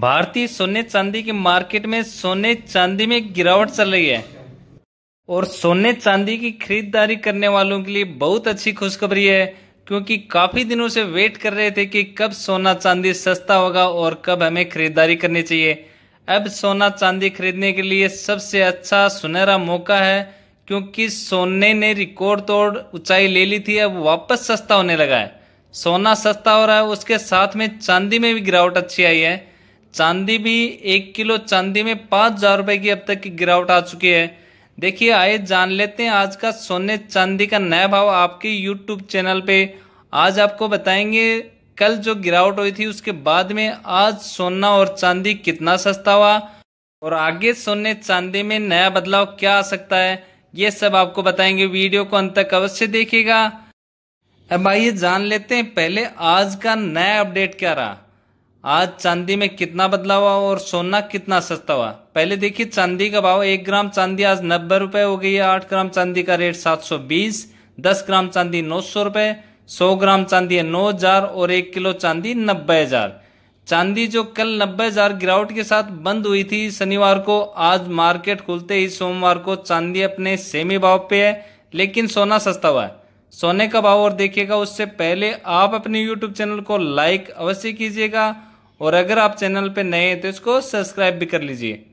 भारतीय सोने चांदी की मार्केट में सोने चांदी में गिरावट चल रही है और सोने चांदी की खरीदारी करने वालों के लिए बहुत अच्छी खुशखबरी है क्योंकि काफी दिनों से वेट कर रहे थे कि कब सोना चांदी सस्ता होगा और कब हमें खरीदारी करनी चाहिए अब सोना चांदी खरीदने के लिए सबसे अच्छा सुनहरा मौका है क्योंकि सोने ने रिकॉर्ड तोड़ ऊंचाई ले ली थी अब वापस सस्ता होने लगा है सोना सस्ता हो रहा है उसके साथ में चांदी में भी गिरावट अच्छी आई है चांदी भी एक किलो चांदी में पाँच हजार रुपये की अब तक की गिरावट आ चुकी है देखिए आइए जान लेते हैं आज का सोने चांदी का नया भाव आपके यूट्यूब चैनल पे आज आपको बताएंगे कल जो गिरावट हुई थी उसके बाद में आज सोना और चांदी कितना सस्ता हुआ और आगे सोने चांदी में नया बदलाव क्या आ सकता है ये सब आपको बताएंगे वीडियो को अंत तक अवश्य देखेगा अब आइए जान लेते हैं पहले आज का नया अपडेट क्या रहा आज चांदी में कितना बदलाव हुआ और सोना कितना सस्ता हुआ पहले देखिए चांदी का भाव एक ग्राम चांदी आज नब्बे रुपए हो गई है आठ ग्राम चांदी का रेट सात सौ बीस दस ग्राम चांदी नौ सौ रुपए सौ ग्राम चांदी है नौ हजार और एक किलो चांदी नब्बे हजार चांदी जो कल नब्बे हजार गिरावट के साथ बंद हुई थी शनिवार को आज मार्केट खुलते ही सोमवार को चांदी अपने सेमी भाव पे है लेकिन सोना सस्ता हुआ है सोने का भाव और देखिएगा उससे पहले आप अपने यूट्यूब चैनल को लाइक अवश्य कीजिएगा और अगर आप चैनल पे नए हैं तो इसको सब्सक्राइब भी कर लीजिए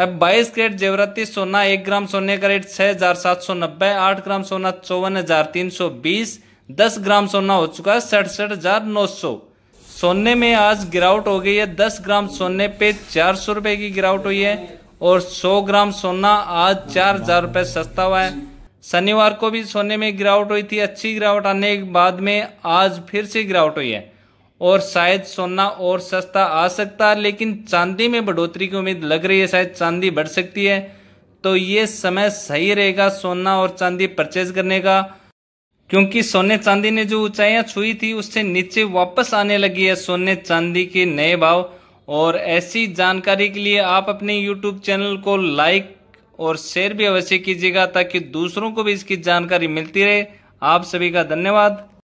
अब 22 कैरेट जेवराती सोना एक ग्राम सोने का रेट छः हजार सात सौ नब्बे आठ ग्राम सोना चौवन हजार तीन सौ बीस दस ग्राम सोना हो चुका है सड़सठ हजार नौ सौ सोने में आज गिरावट हो गई है दस ग्राम सोने पे चार सौ रुपए की गिरावट हुई है और सौ ग्राम सोना आज चार हजार रुपए सस्ता हुआ है शनिवार को भी सोने में गिरावट हुई थी अच्छी गिरावट आने के बाद में आज फिर से गिरावट हुई है और शायद सोना और सस्ता आ सकता है लेकिन चांदी में बढ़ोतरी की उम्मीद लग रही है शायद चांदी बढ़ सकती है तो ये समय सही रहेगा सोना और चांदी परचेज करने का क्योंकि सोने चांदी ने जो ऊंचाइयां छुई थी उससे नीचे वापस आने लगी है सोने चांदी के नए भाव और ऐसी जानकारी के लिए आप अपने YouTube चैनल को लाइक और शेयर भी अवश्य कीजिएगा ताकि दूसरों को भी इसकी जानकारी मिलती रहे आप सभी का धन्यवाद